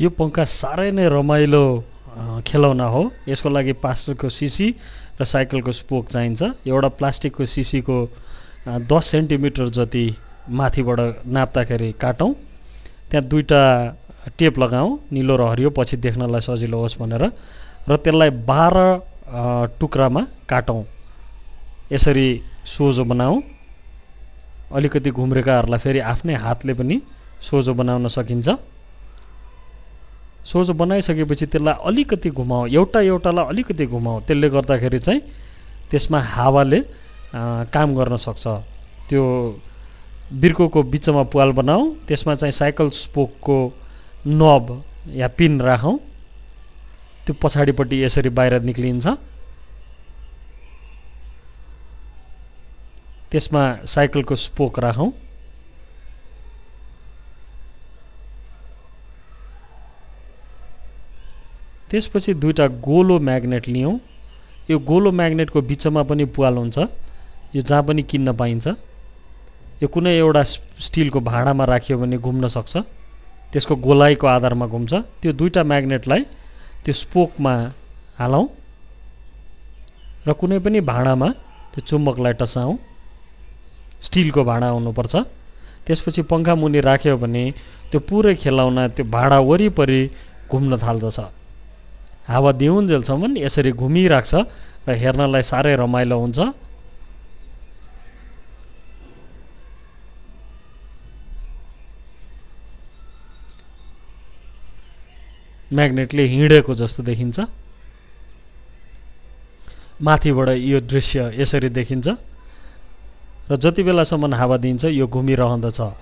यो पङ्खा साह्रै नै रमाइलो खेलौना हो यसको लागि पास्टरको सिसी र साइकलको स्पोक चाहिन्छ एउटा प्लास्टिकको सिसीको दस सेन्टिमिटर जति माथिबाट नाप्दाखेरि काटौँ त्यहाँ दुईवटा टेप लगाऊँ निलो र हरियो पछि देख्नलाई सजिलो होस् भनेर र त्यसलाई बाह्र टुक्रामा काटौँ यसरी सोझो बनाऊ अलिकति घुम्रेकाहरूलाई फेरि आफ्नै हातले पनि सोझो बनाउन सकिन्छ सोच बनाइसकेपछि त्यसलाई अलिकति घुमाऊ एउटा एउटालाई अलिकति घुमाऊ त्यसले गर्दाखेरि चाहिँ त्यसमा हावाले काम गर्न सक्छ त्यो बिर्कोको बिचमा पुवाल बनाऊ त्यसमा चाहिँ साइकल स्पोकको नब या पिन राखौँ त्यो पछाडिपट्टि यसरी बाहिर निक्लिन्छ त्यसमा साइकलको स्पोक राखौँ त्यसपछि दुईवटा गोलो म्याग्नेट लियौँ यो गोलो म्याग्नेटको बिचमा पनि पुवाल हुन्छ यो जहाँ पनि किन्न पाइन्छ यो कुनै एउटा स्टिलको भाँडामा राखियो भने घुम्न सक्छ त्यसको गोलाइको आधारमा घुम्छ त्यो दुईवटा म्याग्नेटलाई त्यो स्पोकमा हालौँ र कुनै पनि भाँडामा त्यो चुम्बकलाई टसाउँ स्टिलको भाँडा हुनुपर्छ त्यसपछि पङ्खा मुनि राख्यो भने त्यो पुरै खेलाउन त्यो भाँडा वरिपरि घुम्न थाल्दछ हावा दिउन्जेलसम्म यसरी घुमिराख्छ र हेर्नलाई साह्रै रमाइलो हुन्छ म्याग्नेटले हिँडेको जस्तो देखिन्छ माथिबाट यो दृश्य यसरी देखिन्छ र जति बेलासम्म हावा दिन्छ यो घुमिरहँदछ